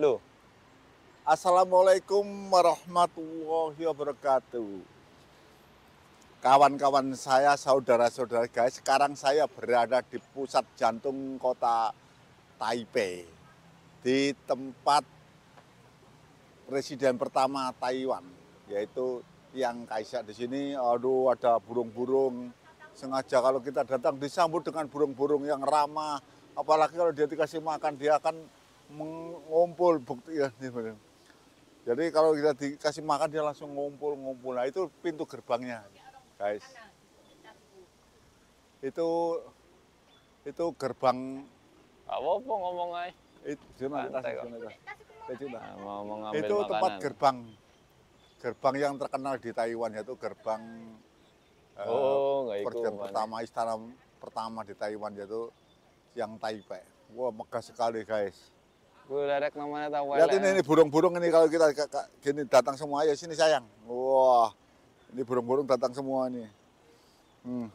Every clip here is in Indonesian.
Loh, Assalamualaikum warahmatullahi wabarakatuh. Kawan-kawan saya, saudara-saudara guys, sekarang saya berada di pusat jantung kota Taipei. Di tempat presiden pertama Taiwan, yaitu yang kaisar di sini, aduh ada burung-burung. Sengaja kalau kita datang disambut dengan burung-burung yang ramah, apalagi kalau dia dikasih makan dia akan mengumpul bukti ya. Jadi kalau kita dikasih makan dia langsung ngumpul-ngumpul. Nah itu pintu gerbangnya, guys. Itu itu gerbang. Apa ngomong ay? Itu tempat gerbang. Gerbang yang terkenal di Taiwan yaitu gerbang eh, oh, uh, pertama istana pertama di Taiwan yaitu yang Taipei. Wah megah sekali guys. Gulerek namanya tahu Lihat ini, ini burung-burung ini kalau kita gini datang semua ayo sini sayang. Wah, ini burung-burung datang semua ini. Hmm.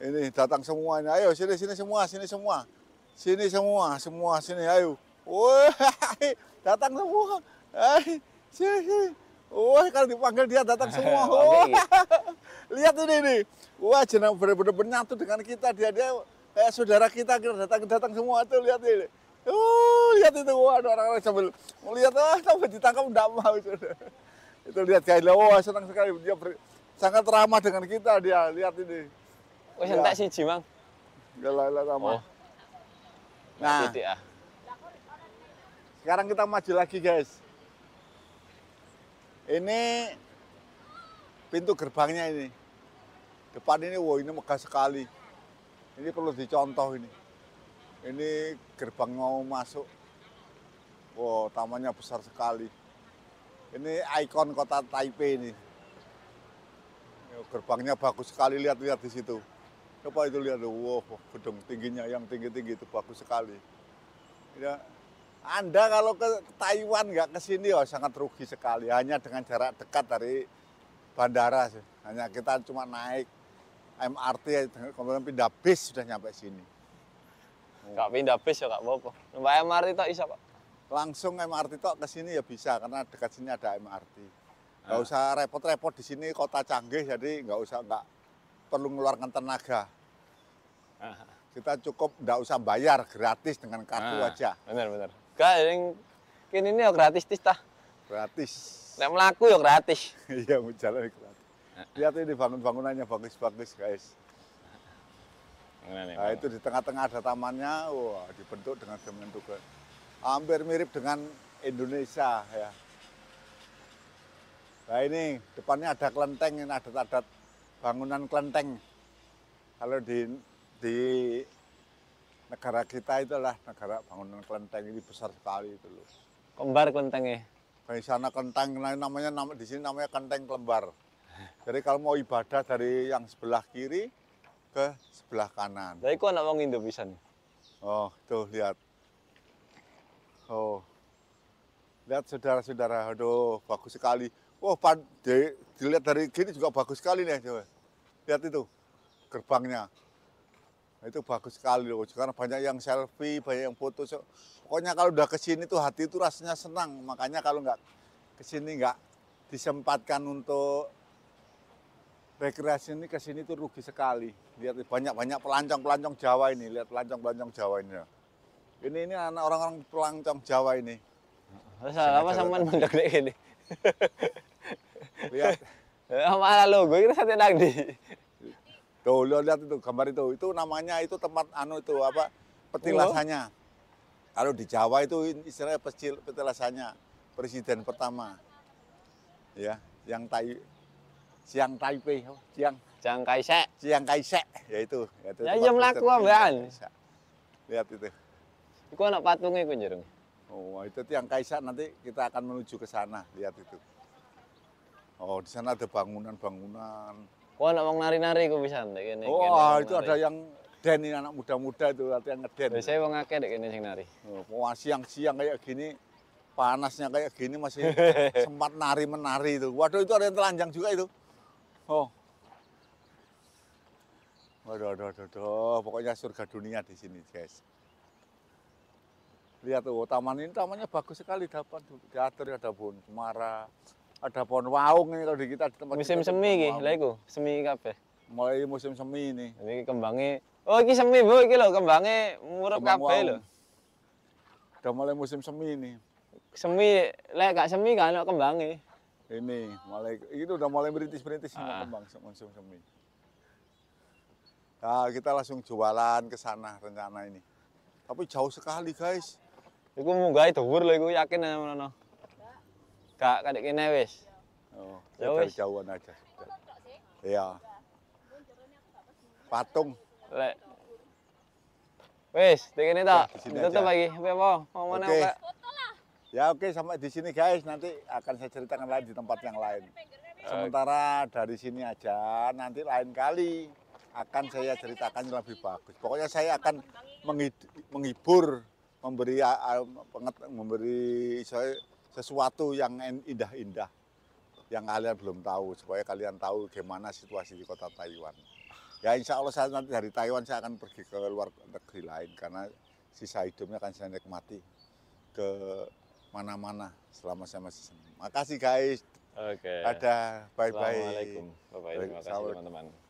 Ini datang semua ini. Ayo sini sini semua, sini semua. Sini semua, semua sini ayo. Wah, datang semua. Hai, sini sini. Wah, kalau dipanggil dia datang semua. Wah. Lihat ini nih. Wah, jenang benar-benar menyatu dengan kita dia dia eh, saudara kita kita datang datang semua tuh lihat ini. Uh, lihat itu, wah, ada orang-orang sambil melihat, ah, sampai ditangkap tidak mau. itu lihat Gaila, wah oh, senang sekali. Dia ber, sangat ramah dengan kita dia, lihat ini. Wah Oh, ya. entek iya. siji, lah, Gaila ramah. Oh. Nah, Titik, ah. sekarang kita maju lagi, guys. Ini pintu gerbangnya ini. Depan ini, wah ini megah sekali. Ini perlu dicontoh ini. Ini gerbang mau masuk. Wow, tamannya besar sekali. Ini ikon kota Taipei ini. Ya, gerbangnya bagus sekali, lihat-lihat di situ. Coba itu lihat, wow, gedung tingginya yang tinggi-tinggi itu bagus sekali. Ya, anda kalau ke Taiwan nggak ke sini oh sangat rugi sekali. Hanya dengan jarak dekat dari bandara sih. Hanya kita cuma naik MRT kemudian pindah bis sudah nyampe sini. Kak pindah bis ya kak apa-apa. Numpak MRT tak iso kok. Langsung MRT tok ke sini ya bisa karena dekat sini ada MRT. Nggak ah. usah repot-repot di sini kota canggih jadi nggak usah nggak perlu mengeluarkan tenaga. Ah. Kita cukup nggak usah bayar gratis dengan kartu ah. aja. Benar-benar. Kak ini kini ini ya gratis tis tah. Gratis. Nek melaku ya gratis. Iya, jalan ya gratis. Ah. Lihat ini bangun-bangunannya bagus-bagus guys. Nah, itu di tengah-tengah ada tamannya, wah dibentuk dengan semen tugas. Hampir mirip dengan Indonesia ya. Nah ini depannya ada kelenteng, ini ada adat bangunan kelenteng. Kalau di di negara kita itulah negara bangunan kelenteng ini besar sekali itu loh. Kembar kelentengnya? Di sana kelenteng, nah, namanya nama, di sini namanya kelenteng kelembar. Jadi kalau mau ibadah dari yang sebelah kiri, ke sebelah kanan. Lah iku anak wong Indo pisan. Oh, tuh gitu, lihat. Oh. Lihat saudara-saudara, aduh bagus sekali. Wah, oh, di, dilihat dari gini juga bagus sekali nih, coba. Lihat itu gerbangnya. Nah, itu bagus sekali loh, karena banyak yang selfie, banyak yang foto. So, pokoknya kalau udah ke sini tuh hati itu rasanya senang. Makanya kalau nggak ke sini nggak disempatkan untuk rekreasi ini ke sini tuh rugi sekali. Lihat banyak-banyak pelancong-pelancong Jawa ini, lihat pelancong-pelancong Jawa ini. Ya. Ini ini anak orang-orang pelancong Jawa ini. Salah apa sama mendek ini? lihat. Malah lo, gue kira sate lagi. Tuh, lo lihat itu gambar itu. Itu namanya itu tempat anu itu apa? Petilasannya. Oh. Kalau di Jawa itu istilahnya pecil petilasannya. Presiden pertama. Ya, yang tai Siang Taipei, siang, siang Kaisek, siang Kaisek, ya itu, ya itu. ya yang laku ambekan. Lihat itu. Iku anak patungnya iku jerung. Oh, itu Tiang Kaisek nanti kita akan menuju ke sana, lihat itu. Oh, di sana ada bangunan-bangunan. Kau anak mau nari-nari kok bisa ndek kene. Oh, ah, itu ada yang den anak muda-muda itu latihan ngeden. Saya mau akeh ndek kene sing nari. Oh, siang-siang kayak gini panasnya kayak gini masih sempat nari menari itu. Waduh itu ada yang telanjang juga itu. Oh. Waduh, waduh, waduh, waduh. Pokoknya surga dunia di sini, guys. Lihat tuh, oh, taman ini tamannya bagus sekali. Dapat diatur, ada pohon kemara ada pohon waung ini kalau di kita di tempat Musim semi ini, lha semi kabeh. Mulai musim semi ini. Ini kembangnya, oh ini semi Bu, ini loh kembangnya murup Kembang kabeh loh. Udah mulai musim semi ini. Semi, lek gak semi gak ono kembangnya ini mulai itu udah mulai merintis merintis ah. kembang musim semi. Nah, kita langsung jualan ke sana rencana ini. Tapi jauh sekali guys. Iku mau gak itu lho, iku yakin ya mana. Gak kadek ini wes. Oh, ya jauhan aja. Iya. Patung. Wes, Wis, tekene tak. Tutup lagi. Apa Mau mana, Pak? Ya oke sampai di sini guys, nanti akan saya ceritakan lagi di tempat yang lain. Sementara dari sini aja, nanti lain kali akan saya ceritakan yang lebih bagus. Pokoknya saya akan menghibur, memberi memberi sesuatu yang indah-indah yang kalian belum tahu supaya kalian tahu gimana situasi di kota Taiwan. Ya insya Allah saya nanti dari Taiwan saya akan pergi ke luar negeri lain karena sisa hidupnya akan saya nikmati ke mana-mana selama saya masih senang. Makasih guys. Oke. Okay. Ada. Bye-bye. Assalamualaikum. Bye-bye. Terima kasih teman-teman.